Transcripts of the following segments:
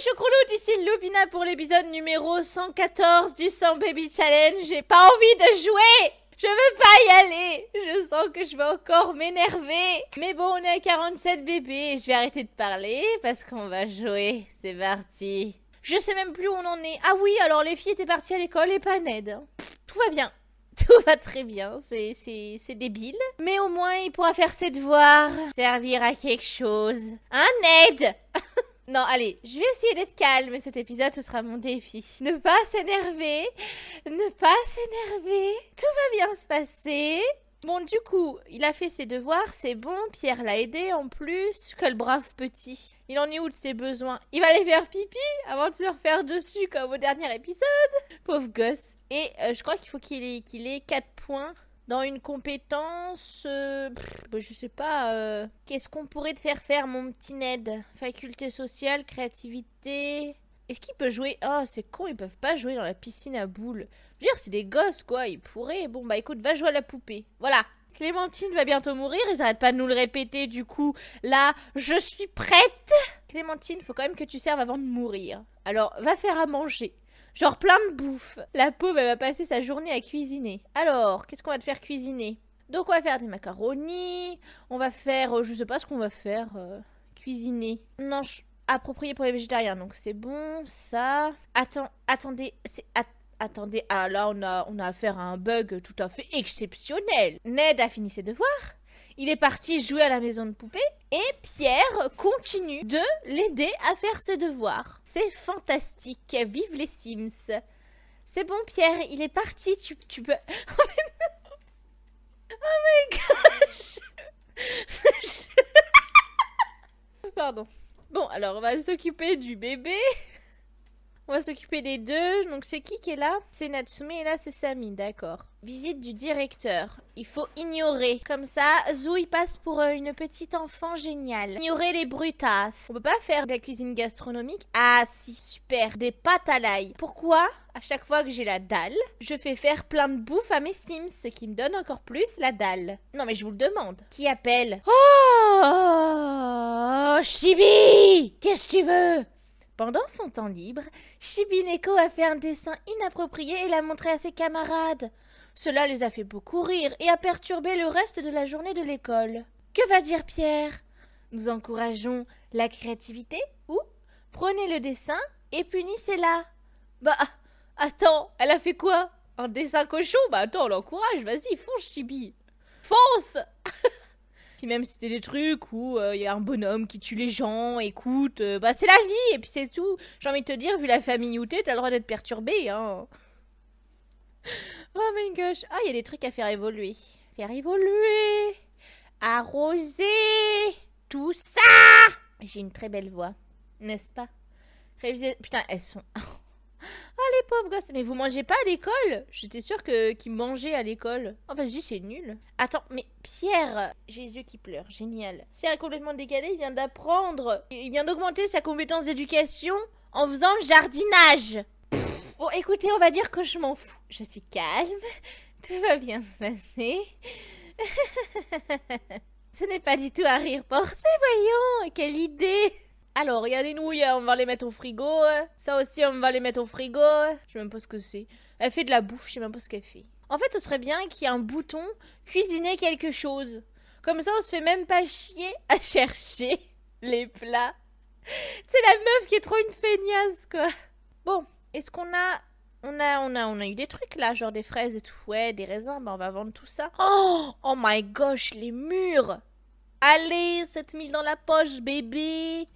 choucroutes, ici Lupina pour l'épisode numéro 114 du 100 Baby Challenge. J'ai pas envie de jouer je veux pas y aller Je sens que je vais encore m'énerver Mais bon, on est à 47 bébés, je vais arrêter de parler parce qu'on va jouer. C'est parti Je sais même plus où on en est. Ah oui, alors les filles étaient parties à l'école et pas Ned. Hein. Tout va bien tout va très bien, c'est débile. Mais au moins, il pourra faire ses devoirs, servir à quelque chose. Un hein, Ned Non, allez, je vais essayer d'être calme. Cet épisode, ce sera mon défi. Ne pas s'énerver. Ne pas s'énerver. Tout va bien se passer. Bon, du coup, il a fait ses devoirs, c'est bon. Pierre l'a aidé en plus. Quel brave petit. Il en est où de ses besoins Il va aller faire pipi avant de se refaire dessus comme au dernier épisode. Pauvre gosse. Et euh, je crois qu'il faut qu'il ait, qu'il ait 4 points dans une compétence, euh, bah, je sais pas. Euh. Qu'est-ce qu'on pourrait te faire faire, mon petit Ned Faculté sociale, créativité. Est-ce qu'il peut jouer Oh, c'est con, ils peuvent pas jouer dans la piscine à boules. Je veux dire, c'est des gosses, quoi. Ils pourraient. Bon, bah écoute, va jouer à la poupée. Voilà. Clémentine va bientôt mourir, ils arrêtent pas de nous le répéter, du coup, là, je suis prête Clémentine, faut quand même que tu serves avant de mourir. Alors, va faire à manger. Genre plein de bouffe. La pauvre, elle va passer sa journée à cuisiner. Alors, qu'est-ce qu'on va te faire cuisiner Donc, on va faire des macaronis. On va faire. Euh, je sais pas ce qu'on va faire. Euh, cuisiner. Non, je... approprié pour les végétariens. Donc, c'est bon. Ça. Attends, attendez. attendez. Ah, là, on a, on a affaire à un bug tout à fait exceptionnel. Ned a fini ses devoirs il est parti jouer à la maison de poupée et Pierre continue de l'aider à faire ses devoirs. C'est fantastique. Vive les Sims. C'est bon, Pierre, il est parti. Tu, tu peux. Oh, my gosh! Oh Pardon. Bon, alors on va s'occuper du bébé. On va s'occuper des deux. Donc c'est qui qui est là C'est Natsume et là c'est Sami, d'accord. Visite du directeur. Il faut ignorer. Comme ça, Zou il passe pour euh, une petite enfant géniale. Ignorer les brutasses. On peut pas faire de la cuisine gastronomique Ah si, super. Des pâtes à l'ail. Pourquoi à chaque fois que j'ai la dalle, je fais faire plein de bouffe à mes Sims, ce qui me donne encore plus la dalle. Non mais je vous le demande. Qui appelle Oh Chibi Qu'est-ce que tu veux pendant son temps libre, Shibineko a fait un dessin inapproprié et l'a montré à ses camarades. Cela les a fait beaucoup rire et a perturbé le reste de la journée de l'école. Que va dire Pierre Nous encourageons la créativité ou prenez le dessin et punissez-la. Bah, attends, elle a fait quoi Un dessin cochon Bah attends, on l'encourage, vas-y, fonce, Chibi Fonce même si c'était des trucs où il euh, y a un bonhomme qui tue les gens, écoute, euh, bah c'est la vie et puis c'est tout. J'ai envie de te dire, vu la famille où t'es, t'as le droit d'être perturbé. Hein. oh my gosh. Ah, il y a des trucs à faire évoluer. Faire évoluer. Arroser. Tout ça. J'ai une très belle voix, n'est-ce pas Réviser... Putain, elles sont... Ah, les pauvres gosses, mais vous mangez pas à l'école J'étais sûre que qu'ils mangeaient à l'école. En vas-y, c'est nul. Attends, mais Pierre J'ai les yeux qui pleurent, génial. Pierre est complètement décalé, il vient d'apprendre. Il vient d'augmenter sa compétence d'éducation en faisant le jardinage. bon, écoutez, on va dire que je m'en fous. Je suis calme, tout va bien se passer. Ce n'est pas du tout à rire forcé, voyons, quelle idée alors, il y a des nouilles, hein, on va les mettre au frigo. Euh. Ça aussi, on va les mettre au frigo. Euh. Je sais même pas ce que c'est. Elle fait de la bouffe, je sais même pas ce qu'elle fait. En fait, ce serait bien qu'il y ait un bouton cuisiner quelque chose. Comme ça, on se fait même pas chier à chercher les plats. C'est la meuf qui est trop une feignasse, quoi. Bon, est-ce qu'on a... On a, on, a, eu des trucs là, genre des fraises et tout. Ouais, des raisins, bah on va vendre tout ça. Oh, oh my gosh, les murs Allez, 7000 dans la poche, bébé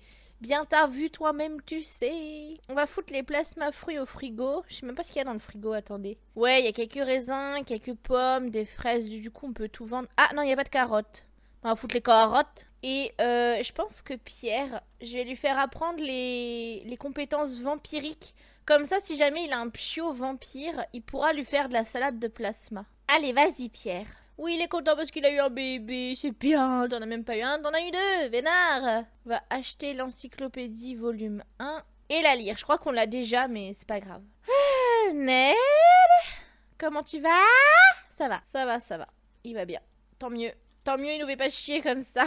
Bien tard vu toi-même, tu sais. On va foutre les plasma fruits au frigo. Je sais même pas ce qu'il y a dans le frigo, attendez. Ouais, il y a quelques raisins, quelques pommes, des fraises. Du coup, on peut tout vendre. Ah non, il n'y a pas de carottes. On va foutre les carottes. Et euh, je pense que Pierre, je vais lui faire apprendre les, les compétences vampiriques. Comme ça, si jamais il a un pio vampire, il pourra lui faire de la salade de plasma. Allez, vas-y Pierre. Oui, il est content parce qu'il a eu un bébé, c'est bien, t'en as même pas eu un, t'en as eu deux, vénard On va acheter l'encyclopédie volume 1 et la lire. Je crois qu'on l'a déjà, mais c'est pas grave. Euh, Ned Comment tu vas Ça va, ça va, ça va. Il va bien. Tant mieux. Tant mieux, il nous fait pas chier comme ça.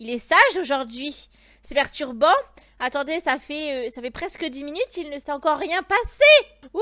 Il est sage aujourd'hui. C'est perturbant. Attendez, ça fait, euh, ça fait presque 10 minutes, il ne s'est encore rien passé. Ouh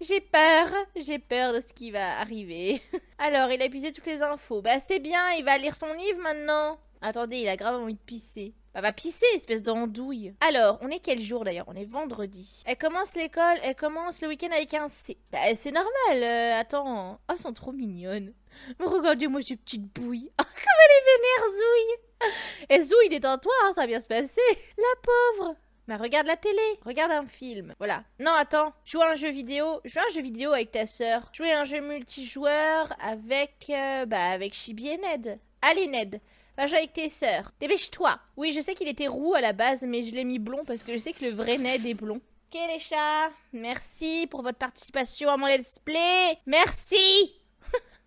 j'ai peur, j'ai peur de ce qui va arriver. Alors, il a épuisé toutes les infos. Bah, c'est bien, il va lire son livre maintenant. Attendez, il a grave envie de pisser. Bah, va pisser, espèce d'andouille. Alors, on est quel jour d'ailleurs On est vendredi. Elle commence l'école, elle commence le week-end avec un C. Bah, c'est normal, euh, attends. Oh, elles sont trop mignonnes. Oh, regardez-moi ces petites bouilles. Oh, comme elle est vénère, Zouille. Et eh, Zouille, détends-toi, hein, ça va bien se passer. La pauvre. Bah regarde la télé, regarde un film. Voilà. Non, attends, joue un jeu vidéo, joue un jeu vidéo avec ta sœur. joue à un jeu multijoueur avec euh, bah avec Chibi et Ned. Allez Ned, va jouer avec tes sœurs. Dépêche-toi. Oui, je sais qu'il était roux à la base, mais je l'ai mis blond parce que je sais que le vrai Ned est blond. Ok les chats, merci pour votre participation à mon let's play. Merci.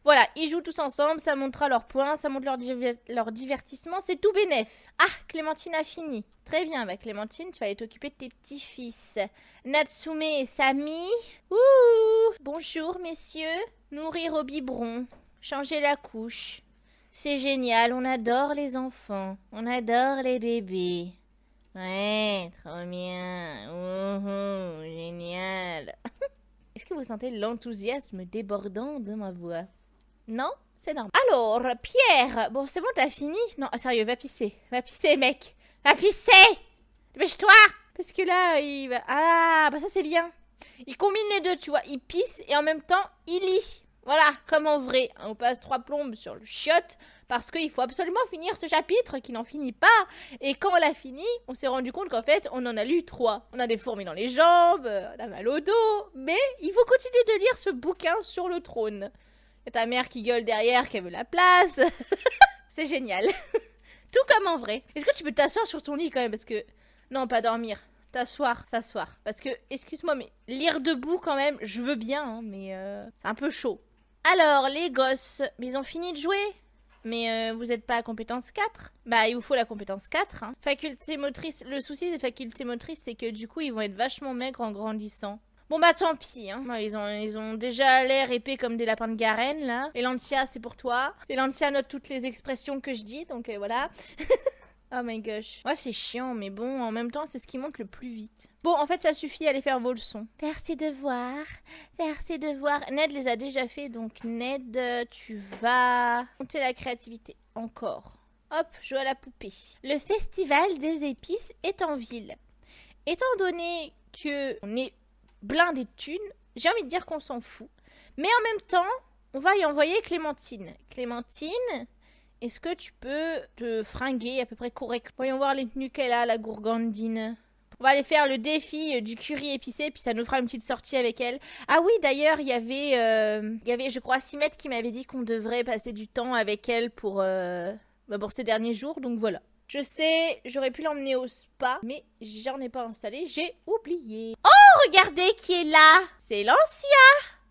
Voilà, ils jouent tous ensemble, ça montrera leurs points, ça montre leur, divertissement, c'est tout bénef. Ah, Clémentine a fini. Très bien, bah, Clémentine, tu vas aller t'occuper de tes petits-fils. Natsume et Sami. Ouh Bonjour, messieurs. Nourrir au biberon. Changer la couche. C'est génial, on adore les enfants. On adore les bébés. Ouais, trop bien. Ouh, génial. Est-ce que vous sentez l'enthousiasme débordant de ma voix non C'est normal. Alors, Pierre, bon, c'est bon, t'as fini Non, ah, sérieux, va pisser. Va pisser, mec. Va pisser Dépêche-toi Parce que là, il va... Ah, bah ça, c'est bien. Il combine les deux, tu vois. Il pisse et en même temps, il lit. Voilà, comme en vrai. On passe trois plombes sur le chiotte parce qu'il faut absolument finir ce chapitre qui n'en finit pas. Et quand on l'a fini, on s'est rendu compte qu'en fait, on en a lu trois. On a des fourmis dans les jambes, euh, on a mal au dos, mais il faut continuer de lire ce bouquin sur le trône ta mère qui gueule derrière, qui veut la place. c'est génial. Tout comme en vrai. Est-ce que tu peux t'asseoir sur ton lit quand même Parce que. Non, pas dormir. T'asseoir, s'asseoir. Parce que, excuse-moi, mais lire debout quand même, je veux bien, hein, mais euh, c'est un peu chaud. Alors, les gosses, ils ont fini de jouer mais euh, vous n'êtes pas à compétence 4 Bah, il vous faut la compétence 4. Hein. Faculté motrice, le souci des facultés motrices, c'est que du coup, ils vont être vachement maigres en grandissant. Bon bah tant pis, hein. ils, ont, ils ont déjà l'air épais comme des lapins de garenne là. Elantia c'est pour toi. Elantia note toutes les expressions que je dis, donc euh, voilà. oh my gosh. Ouais c'est chiant, mais bon, en même temps c'est ce qui monte le plus vite. Bon, en fait, ça suffit à faire vos leçons. Faire ses devoirs, faire ses devoirs. Ned les a déjà fait, donc Ned, tu vas Monter la créativité encore. Hop, joue à la poupée. Le festival des épices est en ville. Étant donné que on est blindé de thunes. J'ai envie de dire qu'on s'en fout. Mais en même temps, on va y envoyer Clémentine. Clémentine, est-ce que tu peux te fringuer à peu près correct Voyons voir les tenues qu'elle a, la gourgandine. On va aller faire le défi euh, du curry épicé, puis ça nous fera une petite sortie avec elle. Ah oui, d'ailleurs, il y avait, euh, il y avait, je crois, Simette qui m'avait dit qu'on devrait passer du temps avec elle pour, euh, bah, pour ces derniers jours, donc voilà. Je sais, j'aurais pu l'emmener au spa, mais j'en ai pas installé, j'ai oublié. Oh, regardez qui est là C'est Lancia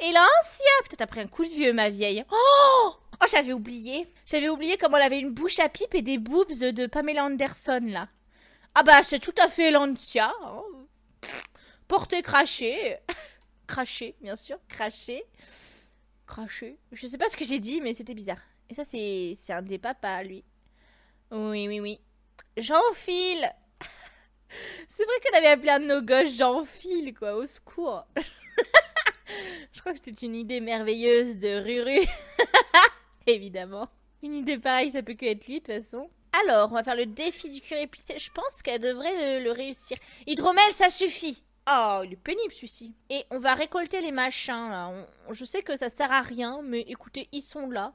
Et Lancia être t'as un coup de vieux, ma vieille. Oh Oh, j'avais oublié. J'avais oublié comment elle avait une bouche à pipe et des boobs de Pamela Anderson, là. Ah bah, c'est tout à fait Lancia. Hein. Porter craché craché bien sûr. craché. Craché. Je sais pas ce que j'ai dit, mais c'était bizarre. Et ça, c'est un des papas, lui. Oui, oui, oui. J'enfile C'est vrai qu'on avait appelé un de nos jean J'enfile, quoi, au secours. Je crois que c'était une idée merveilleuse de Ruru. Évidemment. Une idée pareille, ça peut que être lui, de toute façon. Alors, on va faire le défi du curé épicé. Je pense qu'elle devrait le, réussir. Hydromel, ça suffit Oh, il est pénible celui-ci. Et on va récolter les machins, là. je sais que ça sert à rien, mais écoutez, ils sont là.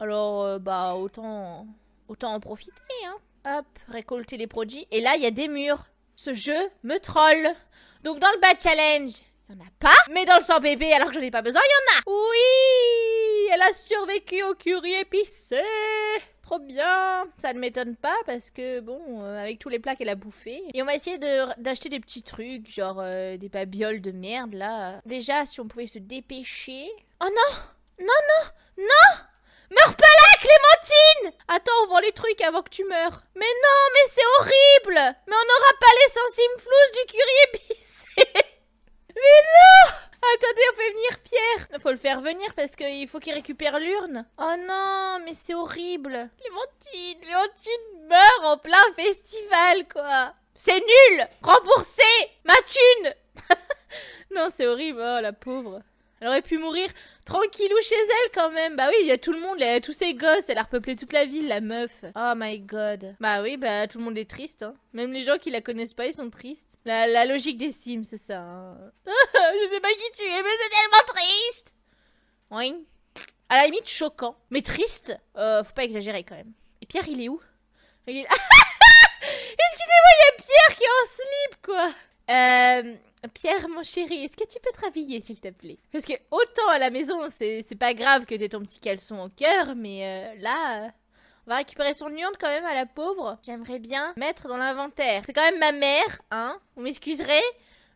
Alors, euh, bah, autant... Autant en profiter, hein. Hop, récolter les produits. Et là, il y a des murs. Ce jeu me troll. Donc dans le bas challenge, il n'y en a pas. Mais dans le sang bébé, alors que j'en ai pas besoin, il y en a. Oui, elle a survécu au curry épicé. Trop bien. Ça ne m'étonne pas parce que, bon, euh, avec tous les plats qu'elle a bouffés. Et on va essayer d'acheter des petits trucs, genre euh, des babioles de merde, là. Déjà, si on pouvait se dépêcher. Oh non Non, non Non Meurs pas là, Clémentine Attends, on vend les trucs avant que tu meurs. Mais non, mais c'est horrible Mais on n'aura pas les sensibles du curier Bis Mais non Attendez, on fait venir Pierre Il Faut le faire venir parce qu'il faut qu'il récupère l'urne. Oh non, mais c'est horrible Clémentine, Clémentine meurt en plein festival, quoi C'est nul Remboursé Ma thune Non, c'est horrible, oh la pauvre elle aurait pu mourir tranquillou chez elle quand même. Bah oui, il y a tout le monde, tous ces gosses, elle a repeuplé toute la ville, la meuf. Oh my god. Bah oui, bah tout le monde est triste. Hein. Même les gens qui la connaissent pas, ils sont tristes. La, logique des Sims, c'est ça. Hein. Je sais pas qui tu es, mais c'est tellement triste. Oui. À la limite, choquant. Mais triste, euh, faut pas exagérer quand même. Et Pierre, il est où Il est là. Excusez-moi, il y a Pierre qui est en slip, quoi. Euh, Pierre, mon chéri, est-ce que tu peux te s'il te plaît Parce que autant à la maison, c'est pas grave que t'aies ton petit caleçon au cœur, mais euh, là... Euh, on va récupérer son urne quand même à la pauvre. J'aimerais bien mettre dans l'inventaire. C'est quand même ma mère, hein Vous m'excuserez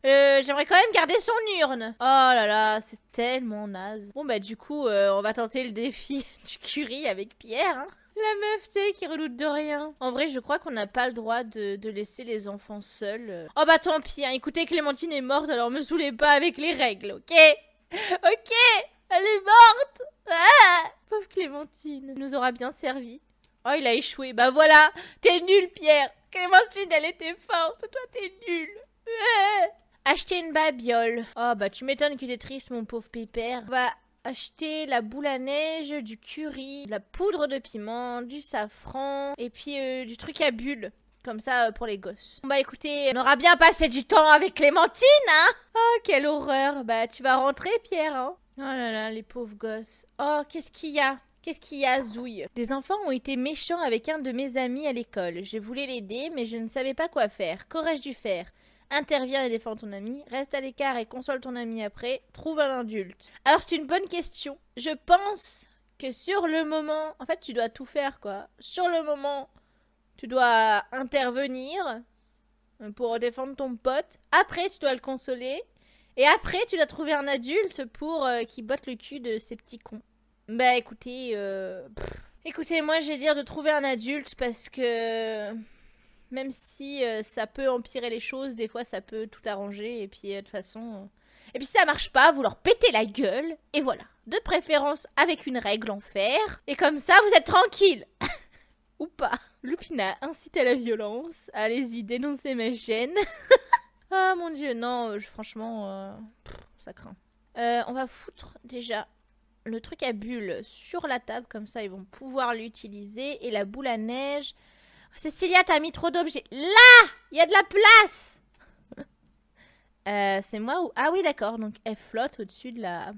j'aimerais quand même garder son urne. Oh là là, c'est tellement naze. Bon bah du coup, on va tenter le défi du curry avec Pierre. Hein. La meuf, qui redoute de rien. En vrai, je crois qu'on n'a pas le droit de, de, laisser les enfants seuls. Euh. Oh bah tant pis, hein. écoutez, Clémentine est morte, alors me saoulez pas avec les règles, ok Ok Elle est morte ah Pauvre Clémentine, nous aura bien servi. Oh, il a échoué. Bah voilà T'es nulle, Pierre Clémentine, elle était forte, toi t'es nulle ah! Acheter une babiole. Oh bah tu m'étonnes que t'es triste, mon pauvre pépère. Bah acheter la boule à neige, du curry, de la poudre de piment, du safran et puis euh, du truc à bulles. Comme ça euh, pour les gosses. Bon, bah écoutez, on aura bien passé du temps avec Clémentine, hein Oh, quelle horreur Bah tu vas rentrer, Pierre, hein Oh là là, les pauvres gosses. Oh, qu'est-ce qu'il y a Qu'est-ce qu'il y a, Zouille Des enfants ont été méchants avec un de mes amis à l'école. Je voulais l'aider, mais je ne savais pas quoi faire. Qu'aurais-je dû faire Interviens et défends ton ami, reste à l'écart et console ton ami après, trouve un adulte. Alors c'est une bonne question. Je pense que sur le moment, en fait tu dois tout faire quoi. Sur le moment, tu dois intervenir euh, pour défendre ton pote. Après tu dois le consoler. Et après tu dois trouver un adulte pour euh, qui botte le cul de ces petits cons. Bah écoutez, euh, écoutez moi je vais dire de trouver un adulte parce que... Même si euh, ça peut empirer les choses, des fois ça peut tout arranger. Et puis euh, de toute façon. Euh, et puis si ça marche pas, vous leur pétez la gueule. Et voilà. De préférence avec une règle en fer. Et comme ça, vous êtes tranquille. Ou pas. Lupina incite à la violence. Allez-y, dénoncez ma chaîne. ah mon dieu, non, franchement, ça craint. on va foutre déjà le truc à bulles sur la table, comme ça ils vont pouvoir l'utiliser. Et la boule à neige, Cécilia, t'as mis trop d'objets. Là Il y a de la place euh, C'est moi ou... Ah oui, d'accord. Donc, elle flotte au-dessus de la...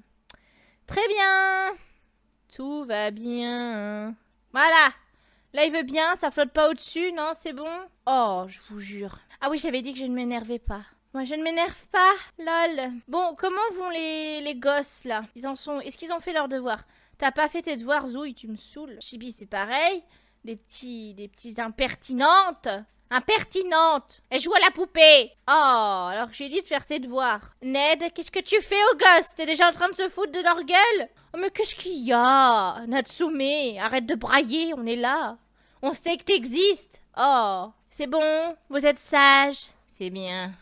Très bien Tout va bien. Voilà Là, il veut bien. Ça flotte pas au-dessus, non C'est bon Oh, je vous jure. Ah oui, j'avais dit que je ne m'énervais pas. Moi, je ne m'énerve pas. Lol. Bon, comment vont les, gosses, là Ils en sont... Est-ce qu'ils ont fait leurs devoirs T'as pas fait tes devoirs, Zouille, tu me saoules. Chibi, c'est pareil des petits, des petits impertinentes. Impertinentes Elle joue à la poupée Oh, alors j'ai dit de faire ses devoirs. Ned, qu'est-ce que tu fais au gosse T'es déjà en train de se foutre de leur gueule oh, mais qu'est-ce qu'il y a Natsume, arrête de brailler, on est là. On sait que t'existes Oh, c'est bon, vous êtes sage. C'est bien.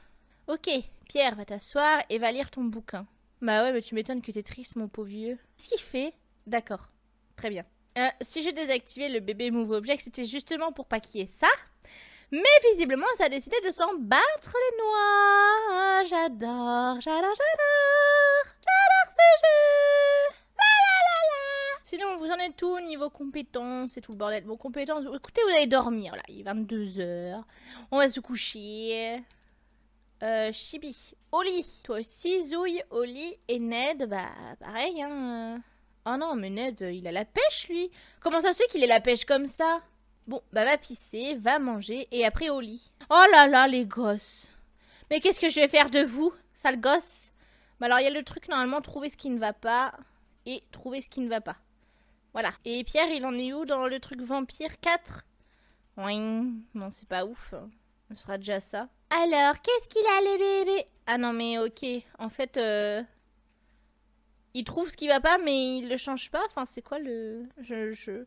Ok, Pierre, va t'asseoir et va lire ton bouquin. Bah ouais, mais tu m'étonnes que t'es triste, mon pauvre vieux. Qu'est-ce qu'il fait D'accord, très bien. Euh, si j'ai désactivé le bébé move object, c'était justement pour pas qu'il y ait ça. Mais visiblement, ça a décidé de s'en battre les noix. J'adore, j'adore, j'adore. J'adore ce jeu. Sinon, vous en êtes tout niveau compétences et tout le bordel. Bon, compétences, écoutez, vous allez dormir là. Il est 22h. On va se coucher. Euh, Chibi, Oli, toi aussi, Zouille, Oli et Ned, bah pareil, hein. Oh non, mais Ned, euh, il a la pêche, lui Comment ça se fait qu'il ait la pêche comme ça Bon, bah va pisser, va manger, et après au lit. Oh là là, les gosses Mais qu'est-ce que je vais faire de vous, sale gosse Bah alors, il y a le truc, normalement, trouver ce qui ne va pas, et trouver ce qui ne va pas. Voilà. Et Pierre, il en est où dans le truc vampire 4 Oui, non, c'est pas ouf. Hein. Ce sera déjà ça. Alors, qu'est-ce qu'il a, les bébés Ah non, mais ok. En fait, euh, il trouve ce qui va pas, mais il le change pas. Enfin, c'est quoi le. Je. Je,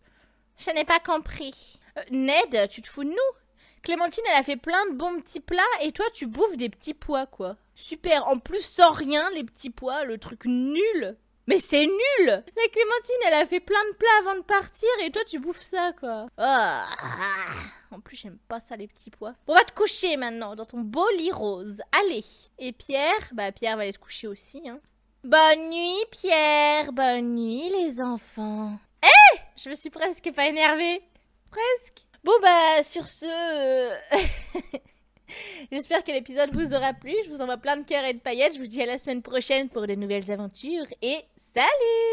je n'ai pas compris. Euh, Ned, tu te fous de nous Clémentine, elle a fait plein de bons petits plats et toi, tu bouffes des petits pois, quoi. Super, en plus, sans rien, les petits pois, le truc nul. Mais c'est nul Mais Clémentine, elle a fait plein de plats avant de partir et toi, tu bouffes ça, quoi. Ah. En plus, j'aime pas ça, les petits pois. on va te coucher maintenant dans ton beau lit rose. Allez Et Pierre Bah, Pierre va aller se coucher aussi, hein. Bonne nuit, Pierre. Bonne nuit, les enfants. Hé eh! Je me suis presque pas énervée. Presque. Bon, bah, sur ce. Euh, j'espère que l'épisode vous aura plu. Je vous envoie plein de cœurs et de paillettes. Je vous dis à la semaine prochaine pour de nouvelles aventures. Et salut!